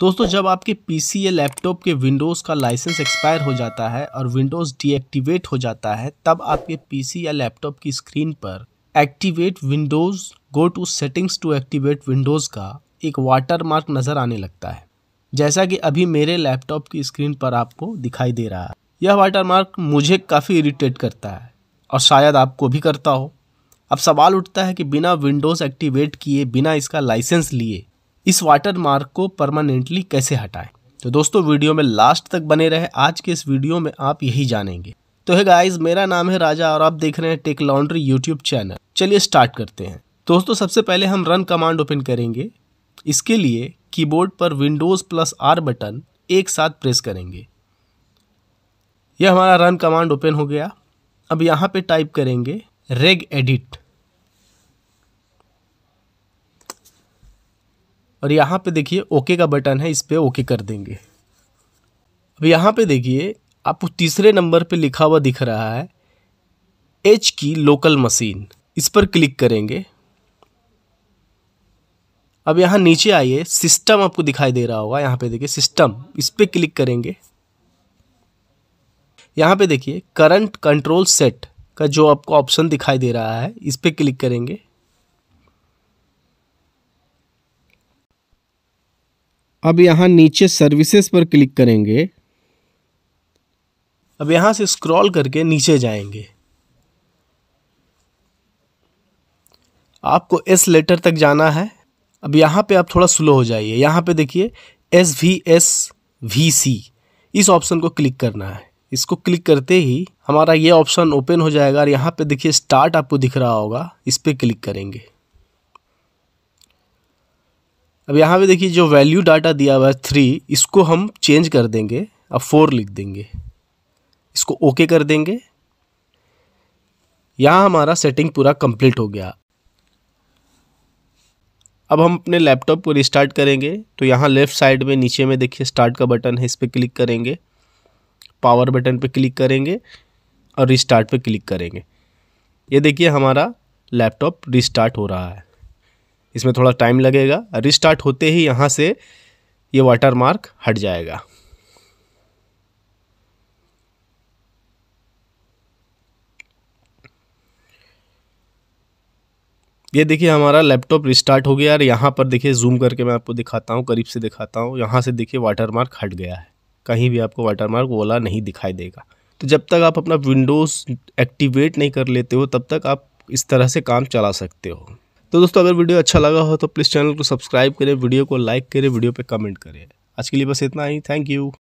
दोस्तों जब आपके पीसी या लैपटॉप के विंडोज़ का लाइसेंस एक्सपायर हो जाता है और विंडोज़ डीएक्टिवेट हो जाता है तब आपके पीसी या लैपटॉप की स्क्रीन पर activate Windows go to settings to activate Windows का एक वाटर मार्क नज़र आने लगता है जैसा कि अभी मेरे लैपटॉप की स्क्रीन पर आपको दिखाई दे रहा है यह वाटर मार्क मुझे काफ़ी इरीटेट करता है और शायद आपको भी करता हो अब सवाल उठता है कि बिना विंडोज़ एक्टिवेट किए बिना इसका लाइसेंस लिए इस वाटर मार्क को परमानेंटली कैसे हटाएं तो दोस्तों वीडियो में लास्ट तक बने रहे आज के इस वीडियो में आप यही जानेंगे तो है गाइज मेरा नाम है राजा और आप देख रहे हैं टेक लॉन्ड्री यूट्यूब चैनल चलिए स्टार्ट करते हैं दोस्तों सबसे पहले हम रन कमांड ओपन करेंगे इसके लिए कीबोर्ड पर विंडोज़ प्लस आर बटन एक साथ प्रेस करेंगे यह हमारा रन कमांड ओपन हो गया अब यहाँ पे टाइप करेंगे रेग एडिट और यहाँ पे देखिए ओके का बटन है इस पर ओके कर देंगे अब यहाँ पे देखिए आपको तीसरे नंबर पे लिखा हुआ दिख रहा है एच की लोकल मशीन इस पर क्लिक करेंगे अब यहाँ नीचे आइए सिस्टम आपको दिखाई दे रहा होगा यहाँ पे देखिए सिस्टम इस पर क्लिक करेंगे यहाँ पे देखिए करंट कंट्रोल सेट का जो आपको ऑप्शन दिखाई दे रहा है इस पर क्लिक करेंगे अब यहाँ नीचे सर्विसेज पर क्लिक करेंगे अब यहाँ से स्क्रॉल करके नीचे जाएंगे आपको एस लेटर तक जाना है अब यहाँ पे आप थोड़ा स्लो हो जाइए यहाँ पे देखिए S V S V C इस ऑप्शन को क्लिक करना है इसको क्लिक करते ही हमारा ये ऑप्शन ओपन हो जाएगा और यहाँ पे देखिए स्टार्ट आपको दिख रहा होगा इस पर क्लिक करेंगे अब यहाँ पे देखिए जो वैल्यू डाटा दिया हुआ है थ्री इसको हम चेंज कर देंगे अब फोर लिख देंगे इसको ओके कर देंगे यहाँ हमारा सेटिंग पूरा कंप्लीट हो गया अब हम अपने लैपटॉप को रिस्टार्ट करेंगे तो यहाँ लेफ़्ट साइड में नीचे में देखिए स्टार्ट का बटन है इस पर क्लिक करेंगे पावर बटन पर क्लिक करेंगे और रिस्टार्ट पर क्लिक करेंगे ये देखिए हमारा लैपटॉप रिस्टार्ट हो रहा है इसमें थोड़ा टाइम लगेगा रिस्टार्ट होते ही यहाँ से ये वाटर मार्क हट जाएगा ये देखिए हमारा लैपटॉप रिस्टार्ट हो गया और यहाँ पर देखिए जूम करके मैं आपको दिखाता हूँ करीब से दिखाता हूँ यहाँ से देखिए वाटर मार्क हट गया है कहीं भी आपको वाटर मार्क नहीं दिखाई देगा तो जब तक आप अपना विंडोज़ एक्टिवेट नहीं कर लेते हो तब तक आप इस तरह से काम चला सकते हो तो दोस्तों अगर वीडियो अच्छा लगा हो तो प्लीज़ चैनल को सब्सक्राइब करें वीडियो को लाइक करें वीडियो पर कमेंट करें आज के लिए बस इतना ही थैंक यू